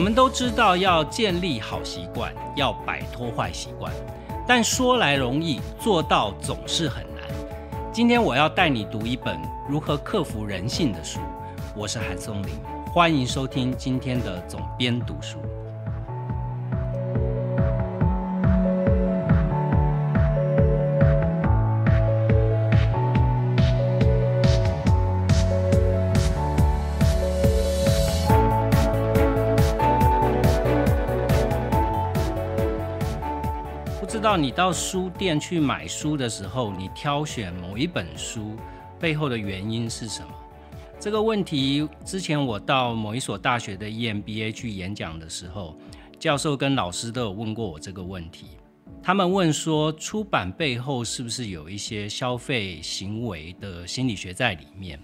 我们都知道要建立好习惯，要摆脱坏习惯，但说来容易，做到总是很难。今天我要带你读一本如何克服人性的书。我是韩松林，欢迎收听今天的总编读书。到你到书店去买书的时候，你挑选某一本书背后的原因是什么？这个问题之前我到某一所大学的 EMBA 去演讲的时候，教授跟老师都有问过我这个问题。他们问说出版背后是不是有一些消费行为的心理学在里面？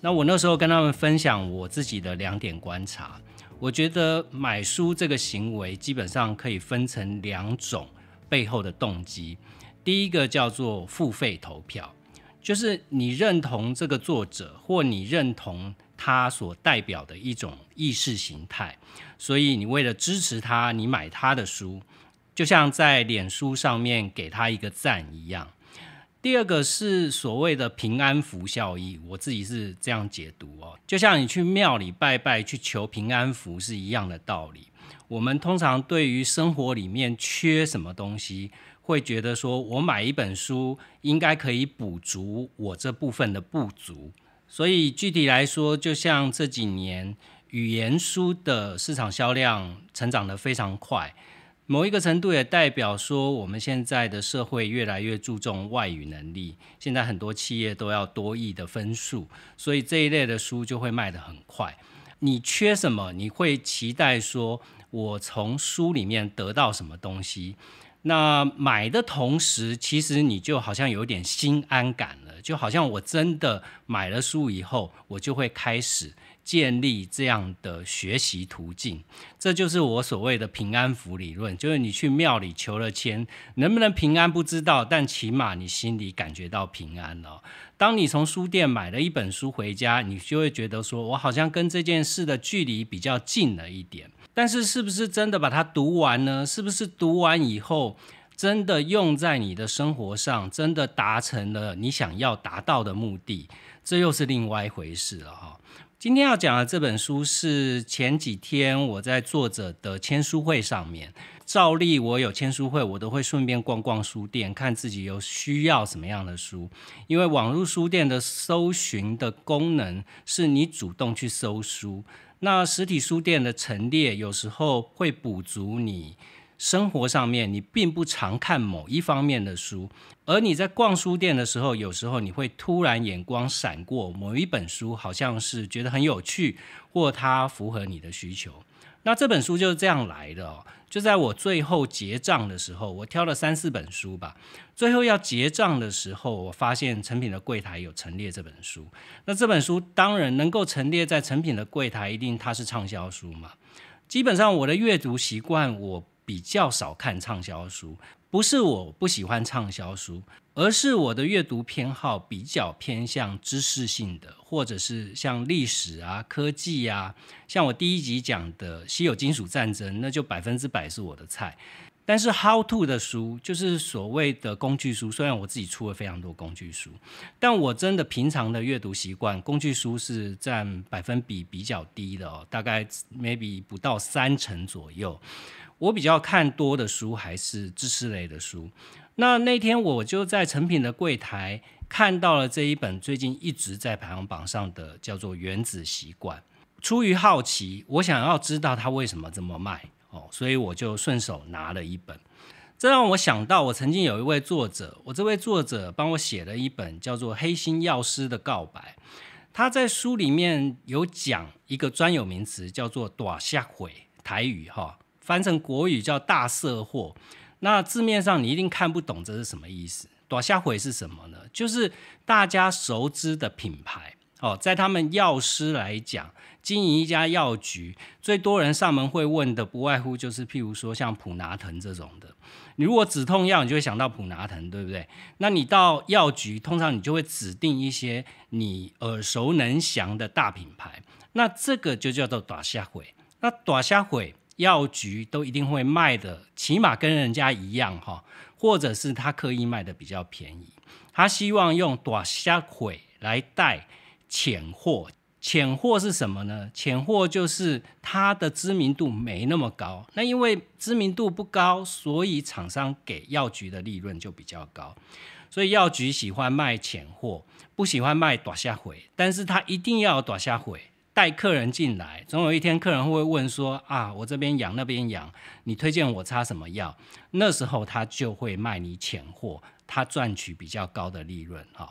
那我那时候跟他们分享我自己的两点观察，我觉得买书这个行为基本上可以分成两种。背后的动机，第一个叫做付费投票，就是你认同这个作者或你认同他所代表的一种意识形态，所以你为了支持他，你买他的书，就像在脸书上面给他一个赞一样。第二个是所谓的平安符效益，我自己是这样解读哦，就像你去庙里拜拜去求平安符是一样的道理。我们通常对于生活里面缺什么东西，会觉得说，我买一本书应该可以补足我这部分的不足。所以具体来说，就像这几年语言书的市场销量成长得非常快，某一个程度也代表说，我们现在的社会越来越注重外语能力。现在很多企业都要多译的分数，所以这一类的书就会卖得很快。你缺什么，你会期待说。我从书里面得到什么东西？那买的同时，其实你就好像有点心安感了，就好像我真的买了书以后，我就会开始建立这样的学习途径。这就是我所谓的平安符理论，就是你去庙里求了签，能不能平安不知道，但起码你心里感觉到平安了。当你从书店买了一本书回家，你就会觉得说，我好像跟这件事的距离比较近了一点。但是，是不是真的把它读完呢？是不是读完以后，真的用在你的生活上，真的达成了你想要达到的目的？这又是另外一回事了哈。今天要讲的这本书是前几天我在作者的签书会上面，照例我有签书会，我都会顺便逛逛书店，看自己有需要什么样的书。因为网络书店的搜寻的功能是你主动去搜书。那实体书店的陈列有时候会补足你生活上面你并不常看某一方面的书，而你在逛书店的时候，有时候你会突然眼光闪过某一本书，好像是觉得很有趣，或它符合你的需求。那这本书就是这样来的哦，就在我最后结账的时候，我挑了三四本书吧。最后要结账的时候，我发现成品的柜台有陈列这本书。那这本书当然能够陈列在成品的柜台，一定它是畅销书嘛。基本上我的阅读习惯，我比较少看畅销书。不是我不喜欢畅销书，而是我的阅读偏好比较偏向知识性的，或者是像历史啊、科技啊。像我第一集讲的《稀有金属战争》，那就百分之百是我的菜。但是《How to》的书，就是所谓的工具书，虽然我自己出了非常多工具书，但我真的平常的阅读习惯，工具书是占百分比比较低的哦，大概 maybe 不到三成左右。我比较看多的书还是知识类的书。那那天我就在成品的柜台看到了这一本最近一直在排行榜上的叫做《原子习惯》，出于好奇，我想要知道它为什么这么卖哦，所以我就顺手拿了一本。这让我想到我曾经有一位作者，我这位作者帮我写了一本叫做《黑心药师的告白》，他在书里面有讲一个专有名词叫做“短下回”，台语哈。翻成国语叫大色货，那字面上你一定看不懂这是什么意思。大虾毁是什么呢？就是大家熟知的品牌哦。在他们药师来讲，经营一家药局，最多人上门会问的，不外乎就是譬如说像普拿藤这种的。你如果止痛药，你就会想到普拿藤，对不对？那你到药局，通常你就会指定一些你耳熟能详的大品牌。那这个就叫做大虾毁。那大虾毁。药局都一定会卖的，起码跟人家一样哈，或者是他刻意卖的比较便宜。他希望用短下回来带浅货，浅货是什么呢？浅货就是它的知名度没那么高。那因为知名度不高，所以厂商给药局的利润就比较高。所以药局喜欢卖浅货，不喜欢卖短下回，但是他一定要短下回。带客人进来，总有一天客人会问说：“啊，我这边痒那边痒，你推荐我擦什么药？”那时候他就会卖你浅货，他赚取比较高的利润。哈，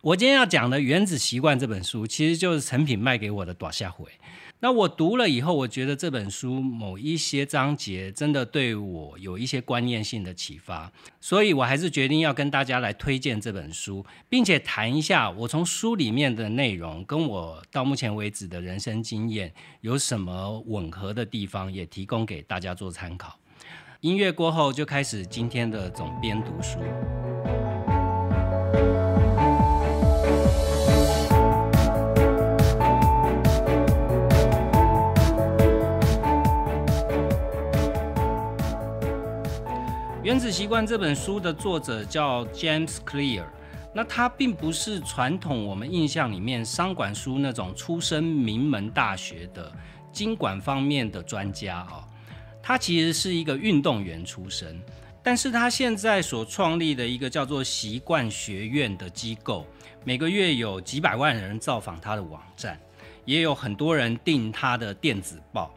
我今天要讲的《原子习惯》这本书，其实就是成品卖给我的短下回。那我读了以后，我觉得这本书某一些章节真的对我有一些观念性的启发，所以我还是决定要跟大家来推荐这本书，并且谈一下我从书里面的内容跟我到目前为止的人生经验有什么吻合的地方，也提供给大家做参考。音乐过后就开始今天的总编读书。《原子习惯》这本书的作者叫 James Clear，那他并不是传统我们印象里面商管书那种出身名门大学的经管方面的专家哦，他其实是一个运动员出身，但是他现在所创立的一个叫做习惯学院的机构，每个月有几百万人造访他的网站，也有很多人订他的电子报。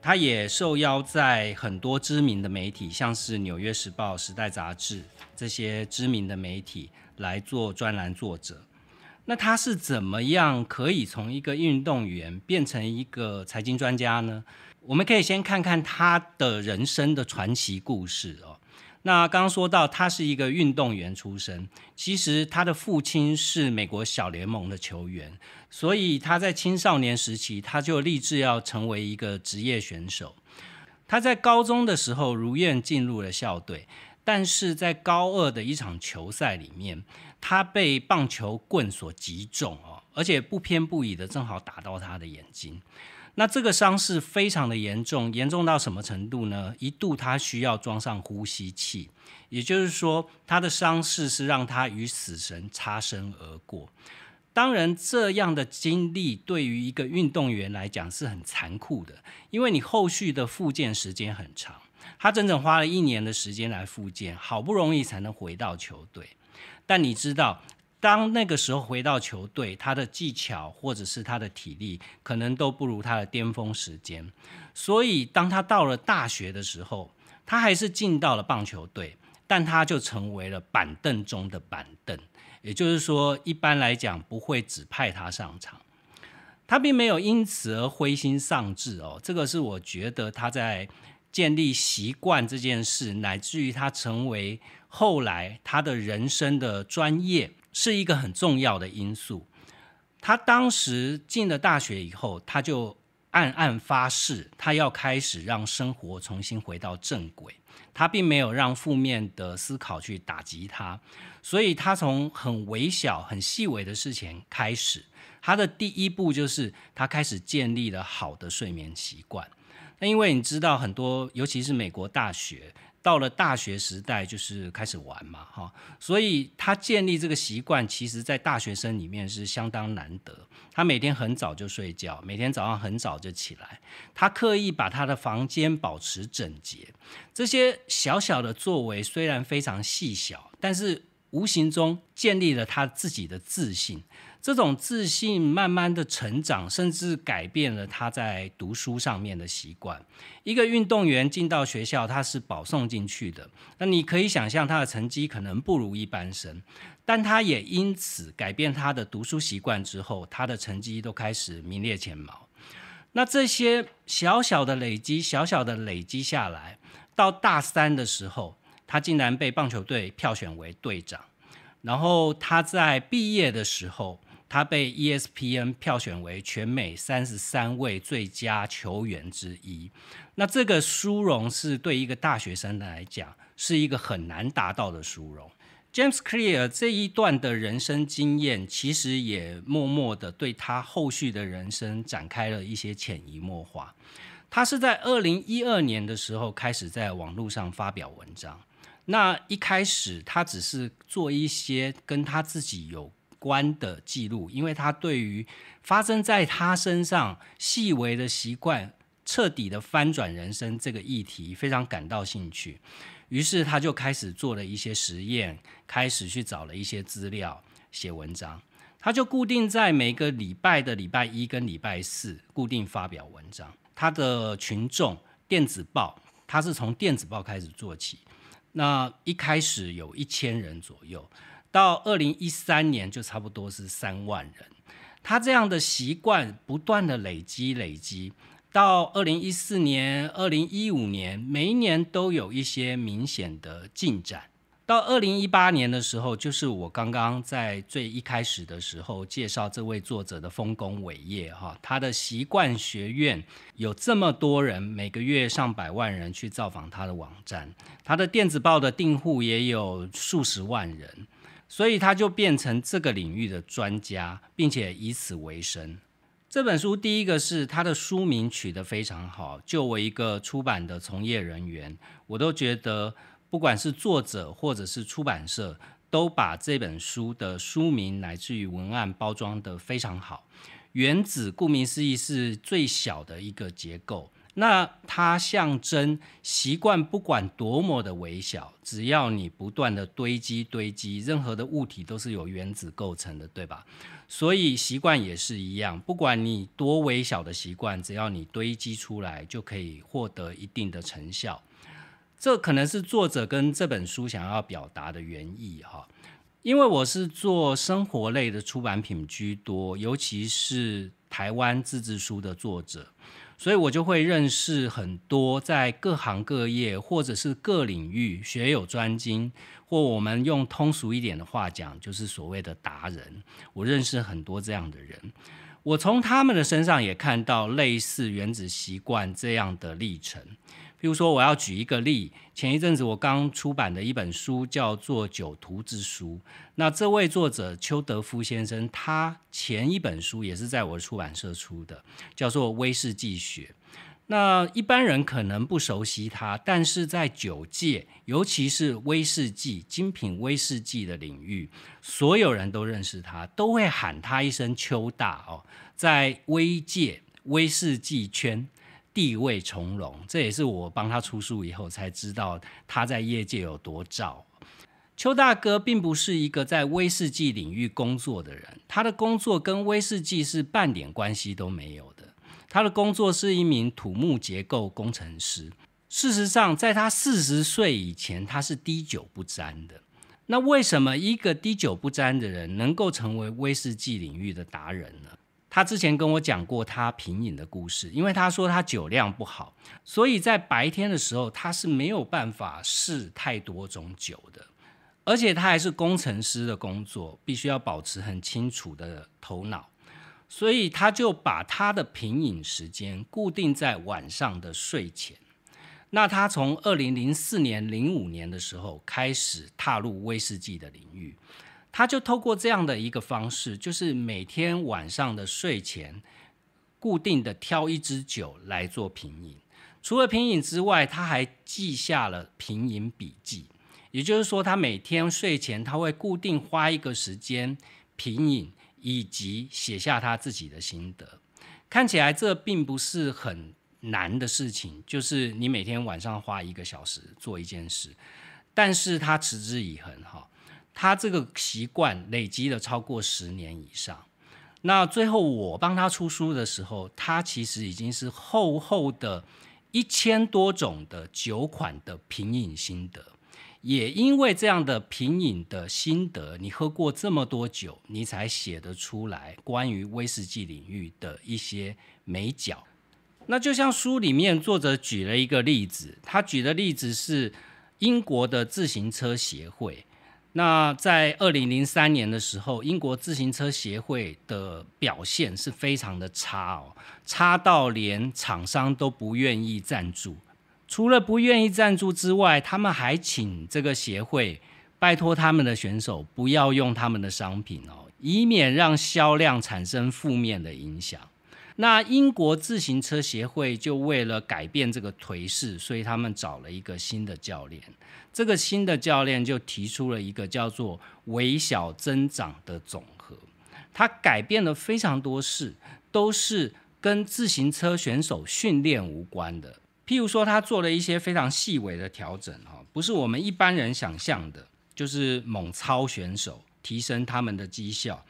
他也受邀在很多知名的媒体，像是《纽约时报》《时代杂志》这些知名的媒体来做专栏作者。那他是怎么样可以从一个运动员变成一个财经专家呢？我们可以先看看他的人生的传奇故事哦。那刚刚说到，他是一个运动员出身，其实他的父亲是美国小联盟的球员，所以他在青少年时期，他就立志要成为一个职业选手。他在高中的时候如愿进入了校队，但是在高二的一场球赛里面，他被棒球棍所击中哦，而且不偏不倚的正好打到他的眼睛。那这个伤势非常的严重，严重到什么程度呢？一度他需要装上呼吸器，也就是说，他的伤势是让他与死神擦身而过。当然，这样的经历对于一个运动员来讲是很残酷的，因为你后续的复健时间很长，他整整花了一年的时间来复健，好不容易才能回到球队。但你知道？当那个时候回到球队，他的技巧或者是他的体力可能都不如他的巅峰时间，所以当他到了大学的时候，他还是进到了棒球队，但他就成为了板凳中的板凳，也就是说，一般来讲不会指派他上场。他并没有因此而灰心丧志哦，这个是我觉得他在建立习惯这件事，乃至于他成为后来他的人生的专业。是一个很重要的因素。他当时进了大学以后，他就暗暗发誓，他要开始让生活重新回到正轨。他并没有让负面的思考去打击他，所以他从很微小、很细微的事情开始。他的第一步就是他开始建立了好的睡眠习惯。那因为你知道，很多尤其是美国大学。到了大学时代，就是开始玩嘛，哈，所以他建立这个习惯，其实，在大学生里面是相当难得。他每天很早就睡觉，每天早上很早就起来，他刻意把他的房间保持整洁，这些小小的作为虽然非常细小，但是。无形中建立了他自己的自信，这种自信慢慢的成长，甚至改变了他在读书上面的习惯。一个运动员进到学校，他是保送进去的，那你可以想象他的成绩可能不如一般生，但他也因此改变他的读书习惯之后，他的成绩都开始名列前茅。那这些小小的累积，小小的累积下来，到大三的时候。他竟然被棒球队票选为队长，然后他在毕业的时候，他被 ESPN 票选为全美三十三位最佳球员之一。那这个殊荣是对一个大学生来讲，是一个很难达到的殊荣。James Clear 这一段的人生经验，其实也默默的对他后续的人生展开了一些潜移默化。他是在二零一二年的时候开始在网络上发表文章。那一开始，他只是做一些跟他自己有关的记录，因为他对于发生在他身上细微的习惯、彻底的翻转人生这个议题非常感到兴趣，于是他就开始做了一些实验，开始去找了一些资料写文章。他就固定在每个礼拜的礼拜一跟礼拜四固定发表文章。他的群众电子报，他是从电子报开始做起。那一开始有一千人左右，到二零一三年就差不多是三万人。他这样的习惯不断的累积累积，到二零一四年、二零一五年，每一年都有一些明显的进展。到二零一八年的时候，就是我刚刚在最一开始的时候介绍这位作者的丰功伟业哈，他的习惯学院有这么多人，每个月上百万人去造访他的网站，他的电子报的订户也有数十万人，所以他就变成这个领域的专家，并且以此为生。这本书第一个是他的书名取得非常好，就我一个出版的从业人员，我都觉得。不管是作者或者是出版社，都把这本书的书名乃至于文案包装的非常好。原子顾名思义是最小的一个结构，那它象征习惯，不管多么的微小，只要你不断的堆积堆积，任何的物体都是由原子构成的，对吧？所以习惯也是一样，不管你多微小的习惯，只要你堆积出来，就可以获得一定的成效。这可能是作者跟这本书想要表达的原意哈，因为我是做生活类的出版品居多，尤其是台湾自制书的作者，所以我就会认识很多在各行各业或者是各领域学有专精，或我们用通俗一点的话讲，就是所谓的达人。我认识很多这样的人，我从他们的身上也看到类似原子习惯这样的历程。比如说，我要举一个例，前一阵子我刚出版的一本书叫做《酒徒之书》。那这位作者邱德夫先生，他前一本书也是在我出版社出的，叫做《威士忌学》。那一般人可能不熟悉他，但是在酒界，尤其是威士忌精品威士忌的领域，所有人都认识他，都会喊他一声“邱大”哦，在威界威士忌圈。地位从容，这也是我帮他出书以后才知道他在业界有多照。邱大哥并不是一个在威士忌领域工作的人，他的工作跟威士忌是半点关系都没有的。他的工作是一名土木结构工程师。事实上，在他四十岁以前，他是滴酒不沾的。那为什么一个滴酒不沾的人能够成为威士忌领域的达人呢？他之前跟我讲过他品饮的故事，因为他说他酒量不好，所以在白天的时候他是没有办法试太多种酒的，而且他还是工程师的工作，必须要保持很清楚的头脑，所以他就把他的品饮时间固定在晚上的睡前。那他从二零零四年、零五年的时候开始踏入威士忌的领域。他就透过这样的一个方式，就是每天晚上的睡前，固定的挑一支酒来做品饮。除了品饮之外，他还记下了品饮笔记，也就是说，他每天睡前他会固定花一个时间品饮，以及写下他自己的心得。看起来这并不是很难的事情，就是你每天晚上花一个小时做一件事，但是他持之以恒，哈。他这个习惯累积了超过十年以上，那最后我帮他出书的时候，他其实已经是厚厚的一千多种的酒款的品饮心得。也因为这样的品饮的心得，你喝过这么多酒，你才写得出来关于威士忌领域的一些美角。那就像书里面作者举了一个例子，他举的例子是英国的自行车协会。那在二零零三年的时候，英国自行车协会的表现是非常的差哦，差到连厂商都不愿意赞助。除了不愿意赞助之外，他们还请这个协会拜托他们的选手不要用他们的商品哦，以免让销量产生负面的影响。那英国自行车协会就为了改变这个颓势，所以他们找了一个新的教练。这个新的教练就提出了一个叫做“微小增长”的总和。他改变了非常多事，都是跟自行车选手训练无关的。譬如说，他做了一些非常细微的调整哈，不是我们一般人想象的，就是猛超选手提升他们的绩效，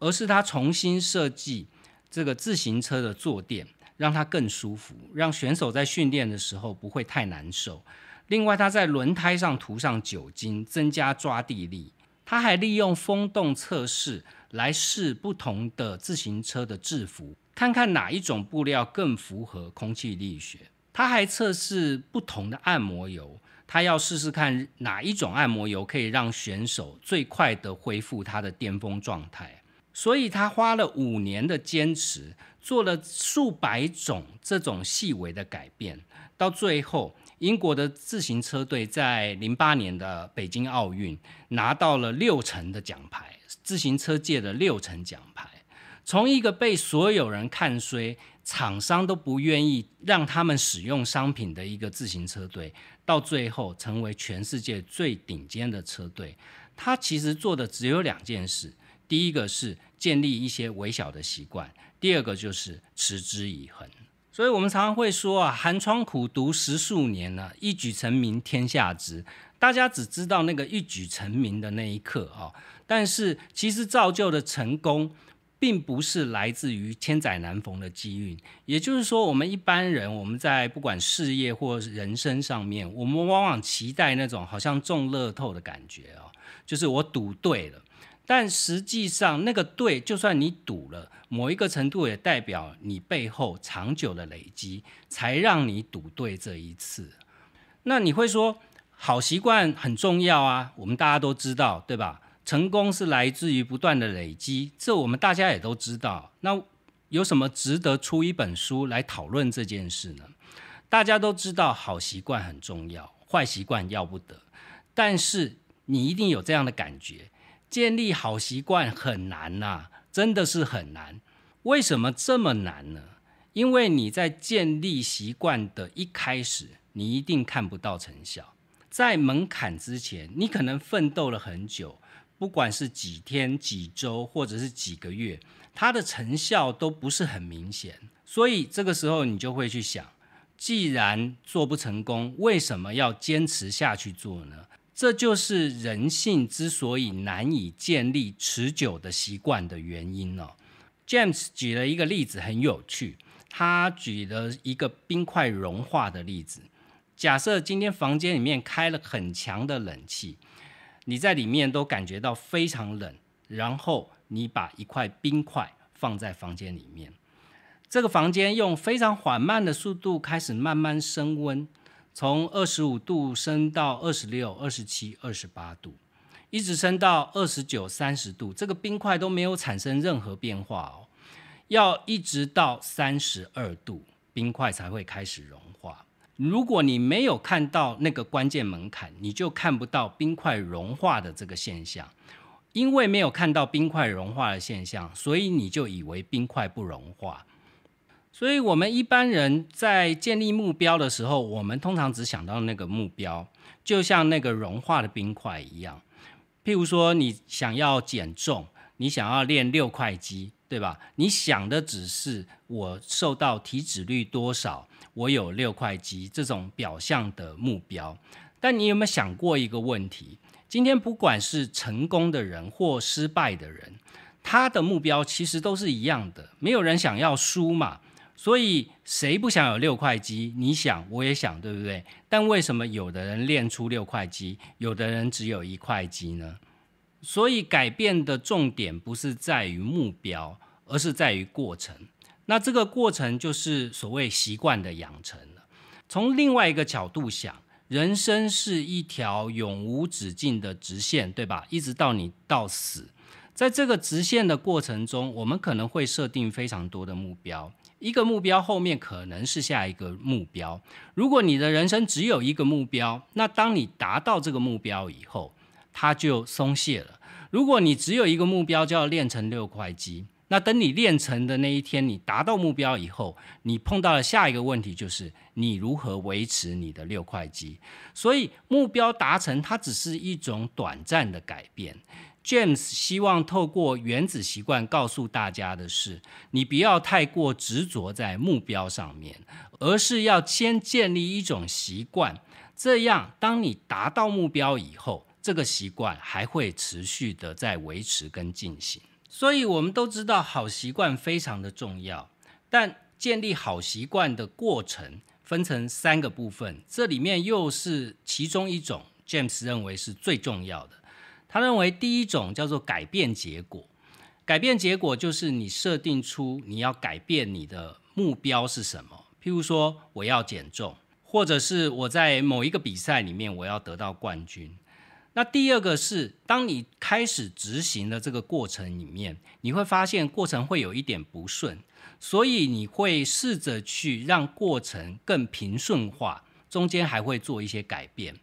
而是他重新设计。这个自行车的坐垫让它更舒服，让选手在训练的时候不会太难受。另外，他在轮胎上涂上酒精，增加抓地力。他还利用风洞测试来试不同的自行车的制服，看看哪一种布料更符合空气力学。他还测试不同的按摩油，他要试试看哪一种按摩油可以让选手最快的恢复他的巅峰状态。所以他花了五年的坚持，做了数百种这种细微的改变，到最后，英国的自行车队在零八年的北京奥运拿到了六成的奖牌，自行车界的六成奖牌。从一个被所有人看衰，厂商都不愿意让他们使用商品的一个自行车队，到最后成为全世界最顶尖的车队，他其实做的只有两件事。第一个是建立一些微小的习惯，第二个就是持之以恒。所以，我们常常会说啊，寒窗苦读十数年呢，一举成名天下知。大家只知道那个一举成名的那一刻啊，但是其实造就的成功，并不是来自于千载难逢的机遇。也就是说，我们一般人，我们在不管事业或人生上面，我们往往期待那种好像中乐透的感觉啊，就是我赌对了。但实际上，那个对，就算你赌了某一个程度，也代表你背后长久的累积，才让你赌对这一次。那你会说，好习惯很重要啊，我们大家都知道，对吧？成功是来自于不断的累积，这我们大家也都知道。那有什么值得出一本书来讨论这件事呢？大家都知道好习惯很重要，坏习惯要不得，但是你一定有这样的感觉。建立好习惯很难呐，真的是很难。为什么这么难呢？因为你在建立习惯的一开始，你一定看不到成效。在门槛之前，你可能奋斗了很久，不管是几天、几周，或者是几个月，它的成效都不是很明显。所以这个时候，你就会去想：既然做不成功，为什么要坚持下去做呢？这就是人性之所以难以建立持久的习惯的原因了。James 举了一个例子，很有趣。他举了一个冰块融化的例子。假设今天房间里面开了很强的冷气，你在里面都感觉到非常冷。然后你把一块冰块放在房间里面，这个房间用非常缓慢的速度开始慢慢升温。从二十五度升到二十六、二十七、二十八度，一直升到二十九、三十度，这个冰块都没有产生任何变化哦。要一直到三十二度，冰块才会开始融化。如果你没有看到那个关键门槛，你就看不到冰块融化的这个现象。因为没有看到冰块融化的现象，所以你就以为冰块不融化。所以，我们一般人在建立目标的时候，我们通常只想到那个目标，就像那个融化的冰块一样。譬如说，你想要减重，你想要练六块肌，对吧？你想的只是我瘦到体脂率多少，我有六块肌这种表象的目标。但你有没有想过一个问题？今天不管是成功的人或失败的人，他的目标其实都是一样的，没有人想要输嘛。所以谁不想有六块肌？你想，我也想，对不对？但为什么有的人练出六块肌，有的人只有一块肌呢？所以改变的重点不是在于目标，而是在于过程。那这个过程就是所谓习惯的养成了。从另外一个角度想，人生是一条永无止境的直线，对吧？一直到你到死，在这个直线的过程中，我们可能会设定非常多的目标。一个目标后面可能是下一个目标。如果你的人生只有一个目标，那当你达到这个目标以后，它就松懈了。如果你只有一个目标，就要练成六块肌，那等你练成的那一天，你达到目标以后，你碰到了下一个问题就是你如何维持你的六块肌。所以目标达成，它只是一种短暂的改变。James 希望透过原子习惯告诉大家的是：你不要太过执着在目标上面，而是要先建立一种习惯。这样，当你达到目标以后，这个习惯还会持续的在维持跟进行。所以，我们都知道好习惯非常的重要，但建立好习惯的过程分成三个部分，这里面又是其中一种，James 认为是最重要的。他认为，第一种叫做改变结果，改变结果就是你设定出你要改变你的目标是什么，譬如说我要减重，或者是我在某一个比赛里面我要得到冠军。那第二个是，当你开始执行的这个过程里面，你会发现过程会有一点不顺，所以你会试着去让过程更平顺化，中间还会做一些改变。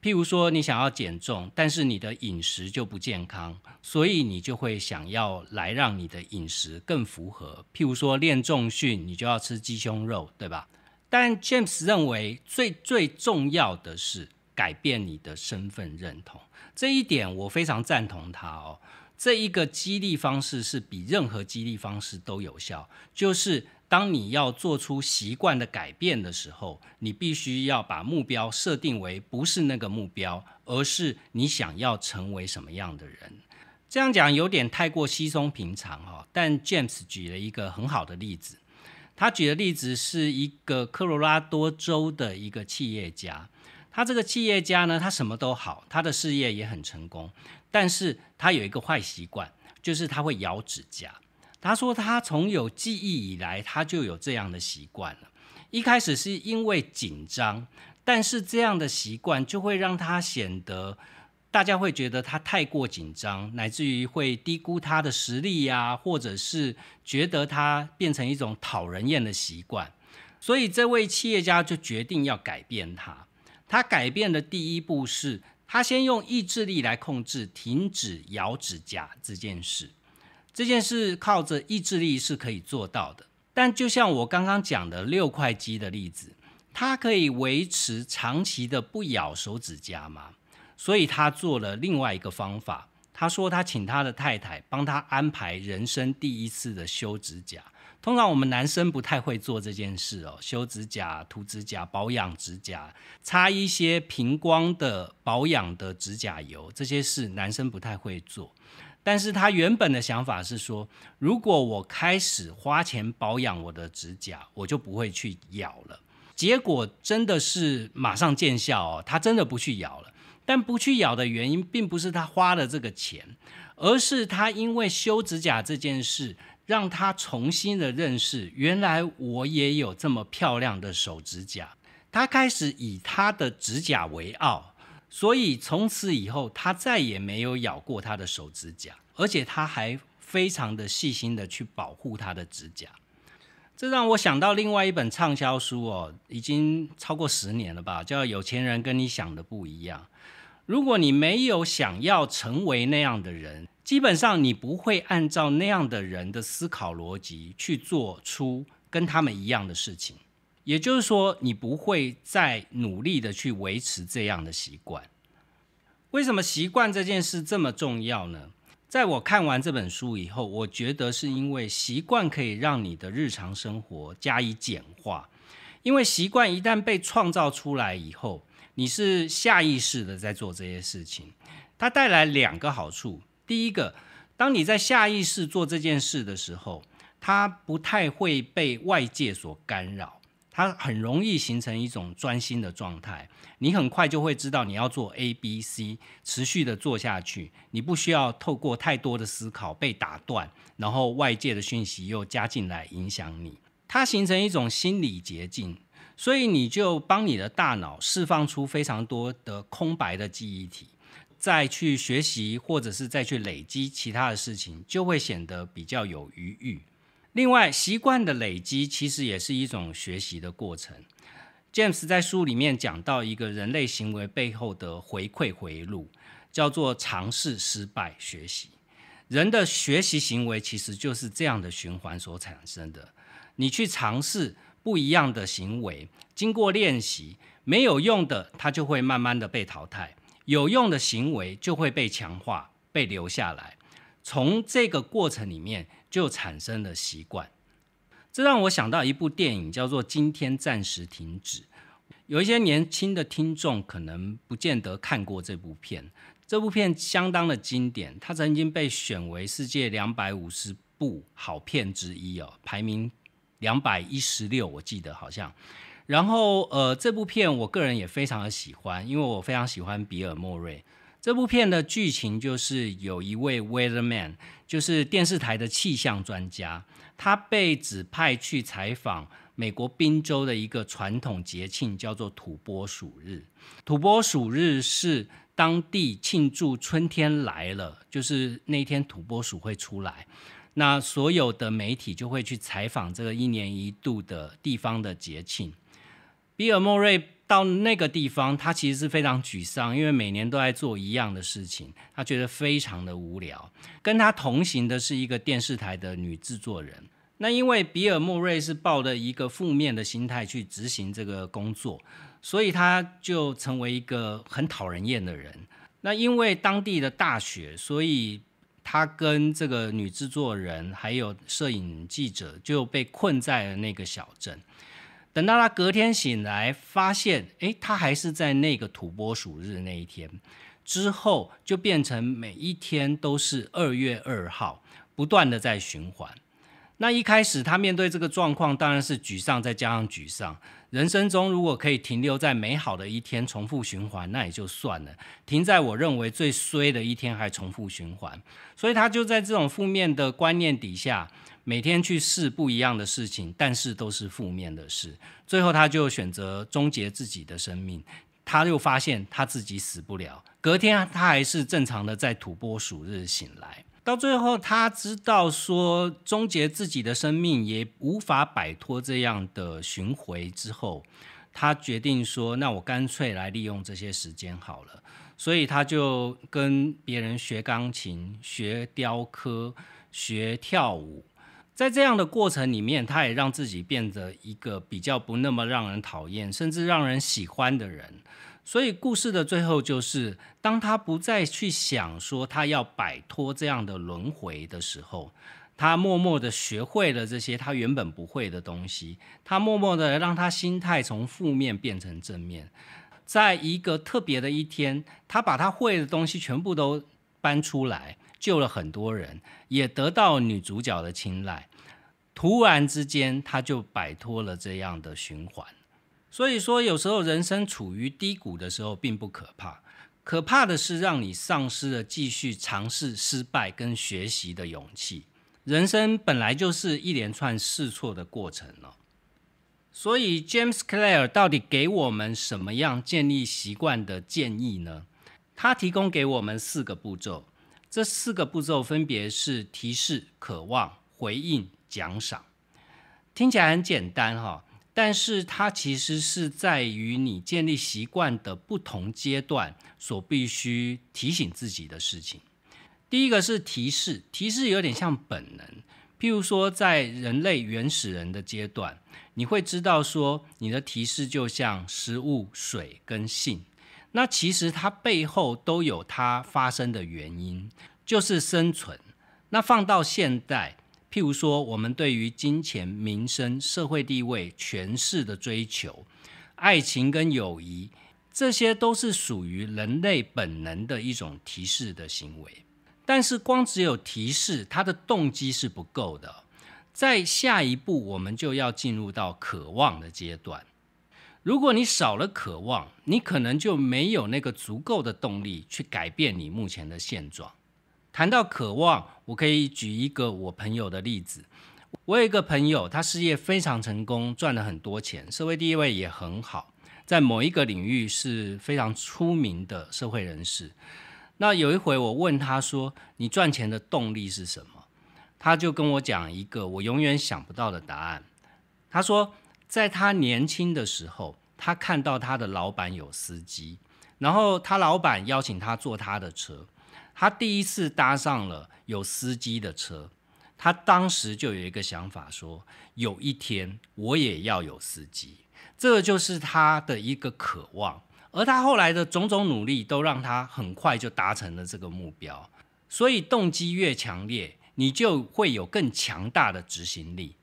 譬如说，你想要减重，但是你的饮食就不健康，所以你就会想要来让你的饮食更符合。譬如说，练重训你就要吃鸡胸肉，对吧？但 James 认为最最重要的是改变你的身份认同，这一点我非常赞同他哦。这一个激励方式是比任何激励方式都有效，就是。当你要做出习惯的改变的时候，你必须要把目标设定为不是那个目标，而是你想要成为什么样的人。这样讲有点太过稀松平常哈，但 James 举了一个很好的例子。他举的例子是一个科罗拉多州的一个企业家。他这个企业家呢，他什么都好，他的事业也很成功，但是他有一个坏习惯，就是他会咬指甲。他说：“他从有记忆以来，他就有这样的习惯了。一开始是因为紧张，但是这样的习惯就会让他显得大家会觉得他太过紧张，乃至于会低估他的实力呀，或者是觉得他变成一种讨人厌的习惯。所以这位企业家就决定要改变他。他改变的第一步是，他先用意志力来控制停止咬指甲这件事。”这件事靠着意志力是可以做到的，但就像我刚刚讲的六块肌的例子，他可以维持长期的不咬手指甲吗？所以他做了另外一个方法。他说他请他的太太帮他安排人生第一次的修指甲。通常我们男生不太会做这件事哦，修指甲、涂指甲、保养指甲、擦一些平光的保养的指甲油，这些事男生不太会做。但是他原本的想法是说，如果我开始花钱保养我的指甲，我就不会去咬了。结果真的是马上见效哦，他真的不去咬了。但不去咬的原因，并不是他花了这个钱，而是他因为修指甲这件事，让他重新的认识，原来我也有这么漂亮的手指甲。他开始以他的指甲为傲。所以从此以后，他再也没有咬过他的手指甲，而且他还非常的细心的去保护他的指甲。这让我想到另外一本畅销书哦，已经超过十年了吧，叫《有钱人跟你想的不一样》。如果你没有想要成为那样的人，基本上你不会按照那样的人的思考逻辑去做出跟他们一样的事情。也就是说，你不会再努力的去维持这样的习惯。为什么习惯这件事这么重要呢？在我看完这本书以后，我觉得是因为习惯可以让你的日常生活加以简化。因为习惯一旦被创造出来以后，你是下意识的在做这些事情。它带来两个好处：第一个，当你在下意识做这件事的时候，它不太会被外界所干扰。它很容易形成一种专心的状态，你很快就会知道你要做 A、B、C，持续的做下去，你不需要透过太多的思考被打断，然后外界的讯息又加进来影响你，它形成一种心理捷径，所以你就帮你的大脑释放出非常多的空白的记忆体，再去学习或者是再去累积其他的事情，就会显得比较有余裕。另外，习惯的累积其实也是一种学习的过程。James 在书里面讲到一个人类行为背后的回馈回路，叫做尝试失败学习。人的学习行为其实就是这样的循环所产生的。你去尝试不一样的行为，经过练习，没有用的它就会慢慢的被淘汰，有用的行为就会被强化被留下来。从这个过程里面。就产生了习惯，这让我想到一部电影，叫做《今天暂时停止》。有一些年轻的听众可能不见得看过这部片，这部片相当的经典，它曾经被选为世界两百五十部好片之一哦，排名两百一十六，我记得好像。然后，呃，这部片我个人也非常的喜欢，因为我非常喜欢比尔莫瑞。这部片的剧情就是有一位 weatherman，就是电视台的气象专家，他被指派去采访美国宾州的一个传统节庆，叫做土拨鼠日。土拨鼠日是当地庆祝春天来了，就是那天土拨鼠会出来，那所有的媒体就会去采访这个一年一度的地方的节庆。比尔莫瑞。到那个地方，他其实是非常沮丧，因为每年都在做一样的事情，他觉得非常的无聊。跟他同行的是一个电视台的女制作人。那因为比尔莫瑞是抱着一个负面的心态去执行这个工作，所以他就成为一个很讨人厌的人。那因为当地的大雪，所以他跟这个女制作人还有摄影记者就被困在了那个小镇。等到他隔天醒来，发现，诶，他还是在那个土拨鼠日那一天，之后就变成每一天都是二月二号，不断的在循环。那一开始他面对这个状况，当然是沮丧，再加上沮丧。人生中如果可以停留在美好的一天，重复循环，那也就算了；停在我认为最衰的一天，还重复循环，所以他就在这种负面的观念底下。每天去试不一样的事情，但是都是负面的事。最后，他就选择终结自己的生命。他又发现他自己死不了，隔天他还是正常的在土拨鼠日醒来。到最后，他知道说终结自己的生命也无法摆脱这样的巡回之后，他决定说：“那我干脆来利用这些时间好了。”所以，他就跟别人学钢琴、学雕刻、学跳舞。在这样的过程里面，他也让自己变得一个比较不那么让人讨厌，甚至让人喜欢的人。所以故事的最后，就是当他不再去想说他要摆脱这样的轮回的时候，他默默的学会了这些他原本不会的东西，他默默的让他心态从负面变成正面。在一个特别的一天，他把他会的东西全部都搬出来。救了很多人，也得到女主角的青睐。突然之间，他就摆脱了这样的循环。所以说，有时候人生处于低谷的时候并不可怕，可怕的是让你丧失了继续尝试、失败跟学习的勇气。人生本来就是一连串试错的过程哦。所以，James Clare 到底给我们什么样建立习惯的建议呢？他提供给我们四个步骤。这四个步骤分别是提示、渴望、回应、奖赏。听起来很简单哈，但是它其实是在于你建立习惯的不同阶段所必须提醒自己的事情。第一个是提示，提示有点像本能。譬如说，在人类原始人的阶段，你会知道说你的提示就像食物、水跟性。那其实它背后都有它发生的原因，就是生存。那放到现代，譬如说我们对于金钱、民生、社会地位、权势的追求，爱情跟友谊，这些都是属于人类本能的一种提示的行为。但是光只有提示，它的动机是不够的。在下一步，我们就要进入到渴望的阶段。如果你少了渴望，你可能就没有那个足够的动力去改变你目前的现状。谈到渴望，我可以举一个我朋友的例子。我有一个朋友，他事业非常成功，赚了很多钱，社会地位也很好，在某一个领域是非常出名的社会人士。那有一回我问他说：“你赚钱的动力是什么？”他就跟我讲一个我永远想不到的答案。他说，在他年轻的时候。他看到他的老板有司机，然后他老板邀请他坐他的车，他第一次搭上了有司机的车，他当时就有一个想法，说有一天我也要有司机，这就是他的一个渴望。而他后来的种种努力，都让他很快就达成了这个目标。所以动机越强烈，你就会有更强大的执行力。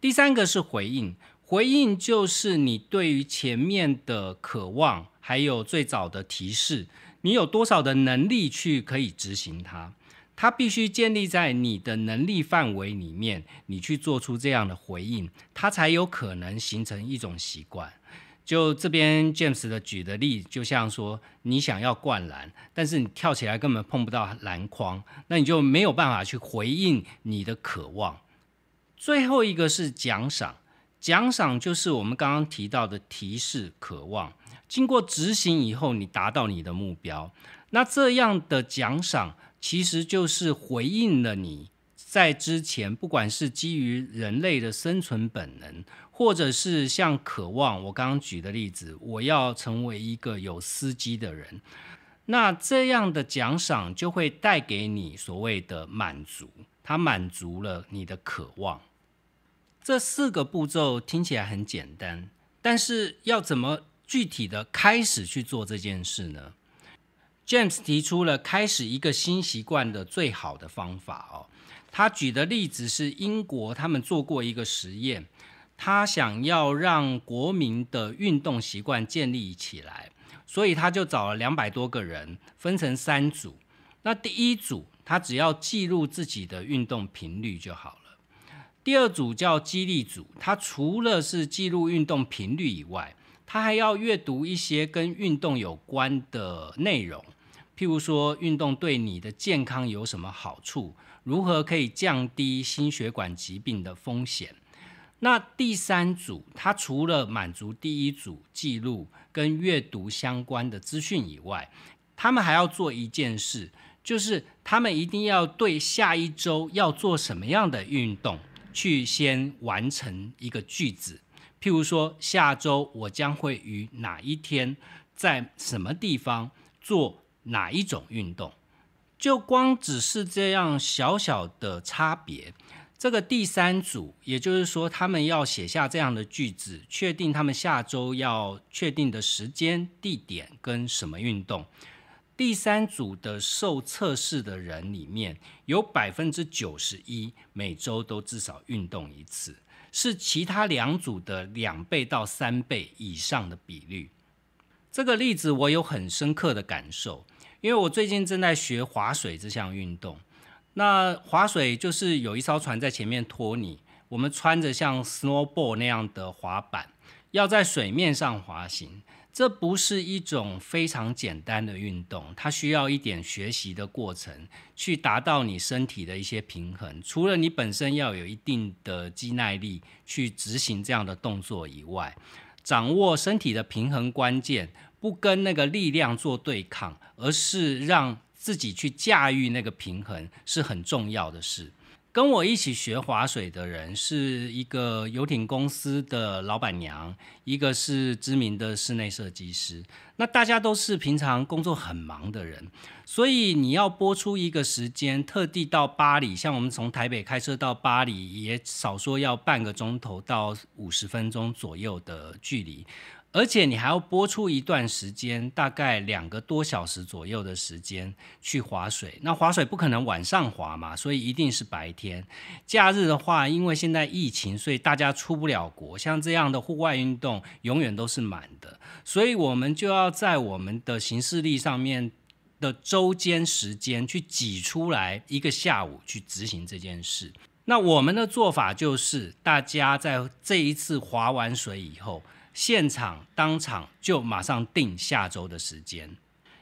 第三个是回应。回应就是你对于前面的渴望，还有最早的提示，你有多少的能力去可以执行它？它必须建立在你的能力范围里面，你去做出这样的回应，它才有可能形成一种习惯。就这边 James 的举的例，就像说你想要灌篮，但是你跳起来根本碰不到篮筐，那你就没有办法去回应你的渴望。最后一个是奖赏。奖赏就是我们刚刚提到的提示渴望，经过执行以后，你达到你的目标，那这样的奖赏其实就是回应了你在之前，不管是基于人类的生存本能，或者是像渴望，我刚刚举的例子，我要成为一个有司机的人，那这样的奖赏就会带给你所谓的满足，它满足了你的渴望。这四个步骤听起来很简单，但是要怎么具体的开始去做这件事呢？James 提出了开始一个新习惯的最好的方法哦。他举的例子是英国，他们做过一个实验，他想要让国民的运动习惯建立起来，所以他就找了两百多个人，分成三组。那第一组，他只要记录自己的运动频率就好了。第二组叫激励组，它除了是记录运动频率以外，它还要阅读一些跟运动有关的内容，譬如说运动对你的健康有什么好处，如何可以降低心血管疾病的风险。那第三组，它除了满足第一组记录跟阅读相关的资讯以外，他们还要做一件事，就是他们一定要对下一周要做什么样的运动。去先完成一个句子，譬如说，下周我将会于哪一天，在什么地方做哪一种运动？就光只是这样小小的差别，这个第三组，也就是说，他们要写下这样的句子，确定他们下周要确定的时间、地点跟什么运动。第三组的受测试的人里面有百分之九十一每周都至少运动一次，是其他两组的两倍到三倍以上的比率。这个例子我有很深刻的感受，因为我最近正在学划水这项运动。那划水就是有一艘船在前面拖你，我们穿着像 snowboard 那样的滑板，要在水面上滑行。这不是一种非常简单的运动，它需要一点学习的过程，去达到你身体的一些平衡。除了你本身要有一定的肌耐力去执行这样的动作以外，掌握身体的平衡关键，不跟那个力量做对抗，而是让自己去驾驭那个平衡，是很重要的事。跟我一起学划水的人是一个游艇公司的老板娘，一个是知名的室内设计师。那大家都是平常工作很忙的人，所以你要播出一个时间，特地到巴黎。像我们从台北开车到巴黎，也少说要半个钟头到五十分钟左右的距离。而且你还要播出一段时间，大概两个多小时左右的时间去划水。那划水不可能晚上划嘛，所以一定是白天。假日的话，因为现在疫情，所以大家出不了国，像这样的户外运动永远都是满的。所以我们就要在我们的行事历上面的周间时间去挤出来一个下午去执行这件事。那我们的做法就是，大家在这一次划完水以后。现场当场就马上定下周的时间，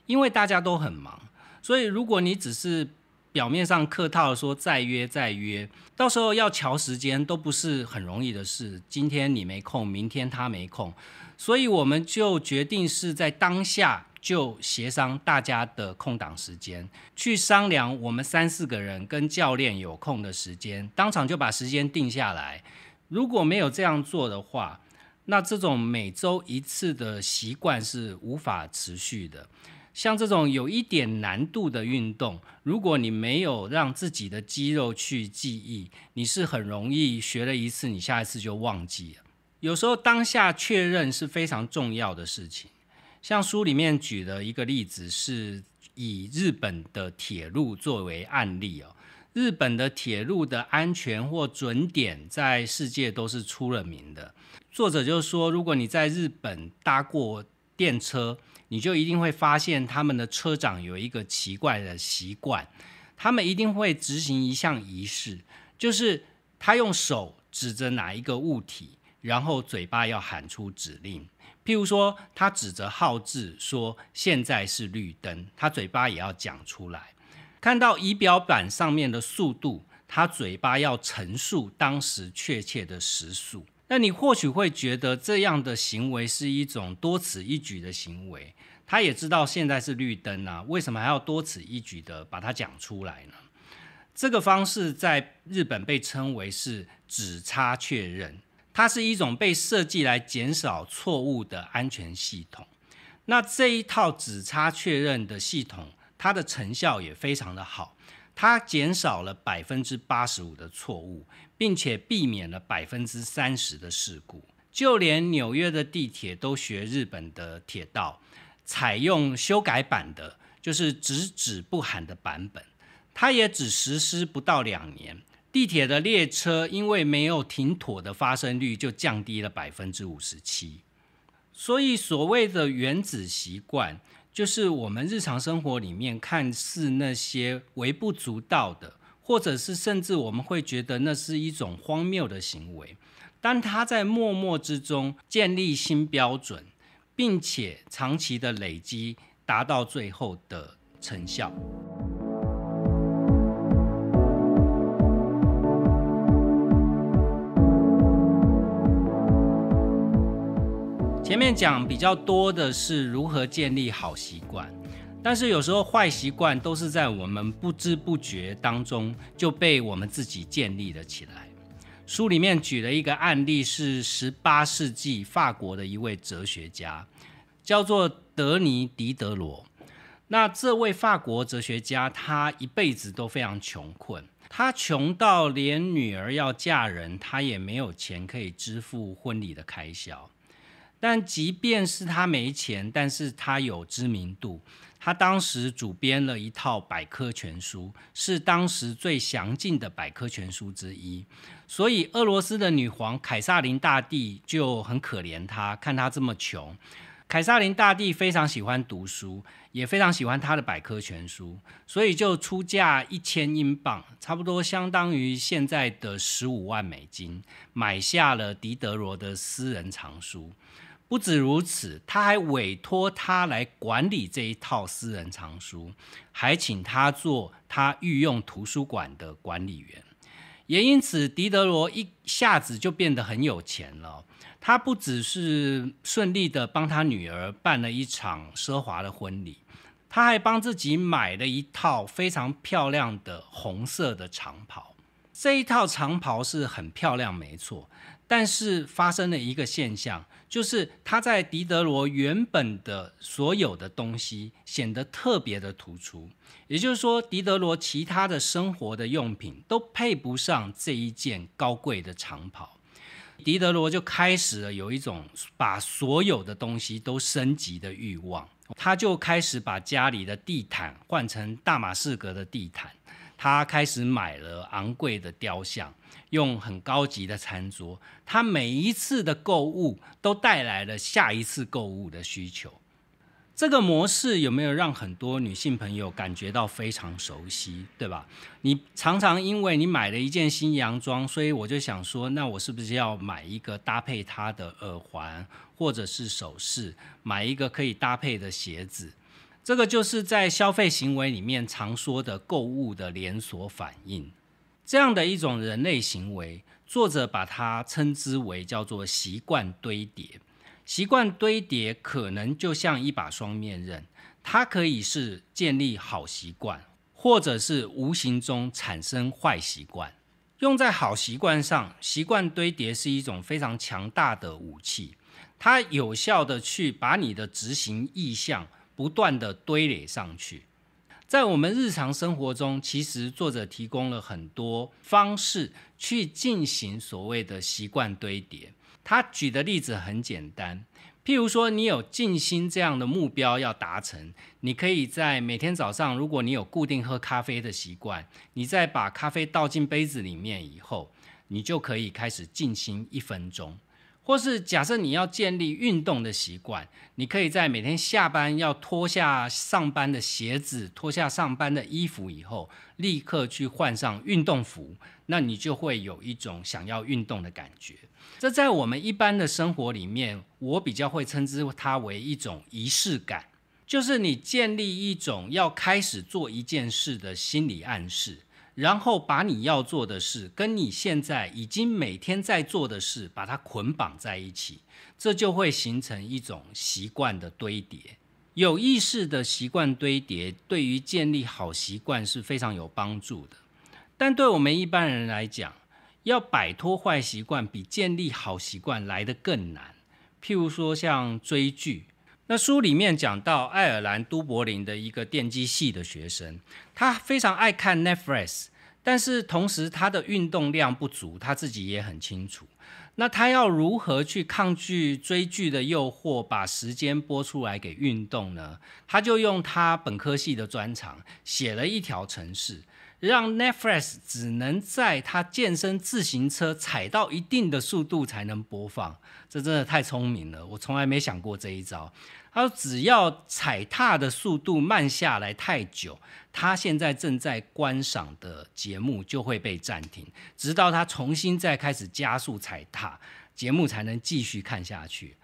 因为大家都很忙，所以如果你只是表面上客套说再约再约，到时候要调时间都不是很容易的事。今天你没空，明天他没空，所以我们就决定是在当下就协商大家的空档时间，去商量我们三四个人跟教练有空的时间，当场就把时间定下来。如果没有这样做的话，那这种每周一次的习惯是无法持续的。像这种有一点难度的运动，如果你没有让自己的肌肉去记忆，你是很容易学了一次，你下一次就忘记了。有时候当下确认是非常重要的事情。像书里面举的一个例子，是以日本的铁路作为案例哦。日本的铁路的安全或准点，在世界都是出了名的。作者就说，如果你在日本搭过电车，你就一定会发现他们的车长有一个奇怪的习惯，他们一定会执行一项仪式，就是他用手指着哪一个物体，然后嘴巴要喊出指令。譬如说，他指着号志说“现在是绿灯”，他嘴巴也要讲出来。看到仪表板上面的速度，他嘴巴要陈述当时确切的时速。那你或许会觉得这样的行为是一种多此一举的行为。他也知道现在是绿灯啊，为什么还要多此一举的把它讲出来呢？这个方式在日本被称为是指差确认，它是一种被设计来减少错误的安全系统。那这一套指差确认的系统。它的成效也非常的好，它减少了百分之八十五的错误，并且避免了百分之三十的事故。就连纽约的地铁都学日本的铁道，采用修改版的，就是只指不喊的版本。它也只实施不到两年，地铁的列车因为没有停妥的发生率就降低了百分之五十七。所以所谓的原子习惯。就是我们日常生活里面看似那些微不足道的，或者是甚至我们会觉得那是一种荒谬的行为，但他在默默之中建立新标准，并且长期的累积，达到最后的成效。前面讲比较多的是如何建立好习惯，但是有时候坏习惯都是在我们不知不觉当中就被我们自己建立了起来。书里面举了一个案例，是十八世纪法国的一位哲学家，叫做德尼狄德罗。那这位法国哲学家，他一辈子都非常穷困，他穷到连女儿要嫁人，他也没有钱可以支付婚礼的开销。但即便是他没钱，但是他有知名度。他当时主编了一套百科全书，是当时最详尽的百科全书之一。所以，俄罗斯的女皇凯撒琳大帝就很可怜他，看他这么穷。凯撒琳大帝非常喜欢读书，也非常喜欢他的百科全书，所以就出价一千英镑，差不多相当于现在的十五万美金，买下了狄德罗的私人藏书。不止如此，他还委托他来管理这一套私人藏书，还请他做他御用图书馆的管理员。也因此，狄德罗一下子就变得很有钱了。他不只是顺利的帮他女儿办了一场奢华的婚礼，他还帮自己买了一套非常漂亮的红色的长袍。这一套长袍是很漂亮，没错，但是发生了一个现象。就是他在狄德罗原本的所有的东西显得特别的突出，也就是说，狄德罗其他的生活的用品都配不上这一件高贵的长袍，狄德罗就开始了有一种把所有的东西都升级的欲望，他就开始把家里的地毯换成大马士革的地毯。他开始买了昂贵的雕像，用很高级的餐桌。他每一次的购物都带来了下一次购物的需求。这个模式有没有让很多女性朋友感觉到非常熟悉，对吧？你常常因为你买了一件新洋装，所以我就想说，那我是不是要买一个搭配它的耳环，或者是首饰，买一个可以搭配的鞋子？这个就是在消费行为里面常说的购物的连锁反应，这样的一种人类行为，作者把它称之为叫做习惯堆叠。习惯堆叠可能就像一把双面刃，它可以是建立好习惯，或者是无形中产生坏习惯。用在好习惯上，习惯堆叠是一种非常强大的武器，它有效的去把你的执行意向。不断的堆垒上去，在我们日常生活中，其实作者提供了很多方式去进行所谓的习惯堆叠。他举的例子很简单，譬如说，你有静心这样的目标要达成，你可以在每天早上，如果你有固定喝咖啡的习惯，你在把咖啡倒进杯子里面以后，你就可以开始静心一分钟。或是假设你要建立运动的习惯，你可以在每天下班要脱下上班的鞋子、脱下上班的衣服以后，立刻去换上运动服，那你就会有一种想要运动的感觉。这在我们一般的生活里面，我比较会称之它为一种仪式感，就是你建立一种要开始做一件事的心理暗示。然后把你要做的事跟你现在已经每天在做的事把它捆绑在一起，这就会形成一种习惯的堆叠。有意识的习惯堆叠对于建立好习惯是非常有帮助的，但对我们一般人来讲，要摆脱坏习惯比建立好习惯来得更难。譬如说像追剧，那书里面讲到爱尔兰都柏林的一个电机系的学生，他非常爱看 Netflix。但是同时，他的运动量不足，他自己也很清楚。那他要如何去抗拒追剧的诱惑，把时间拨出来给运动呢？他就用他本科系的专长，写了一条程式，让 Netflix 只能在他健身自行车踩到一定的速度才能播放。这真的太聪明了，我从来没想过这一招。他说：“只要踩踏的速度慢下来太久，他现在正在观赏的节目就会被暂停，直到他重新再开始加速踩踏，节目才能继续看下去。”